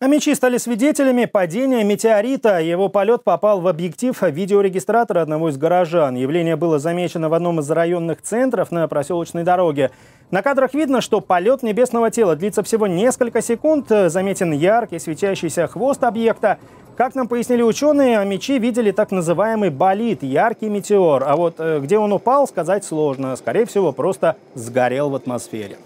А мечи стали свидетелями падения метеорита. Его полет попал в объектив видеорегистратора одного из горожан. Явление было замечено в одном из районных центров на проселочной дороге. На кадрах видно, что полет небесного тела длится всего несколько секунд. Заметен яркий светящийся хвост объекта. Как нам пояснили ученые, а мечи видели так называемый болид, яркий метеор. А вот э, где он упал, сказать сложно. Скорее всего, просто сгорел в атмосфере.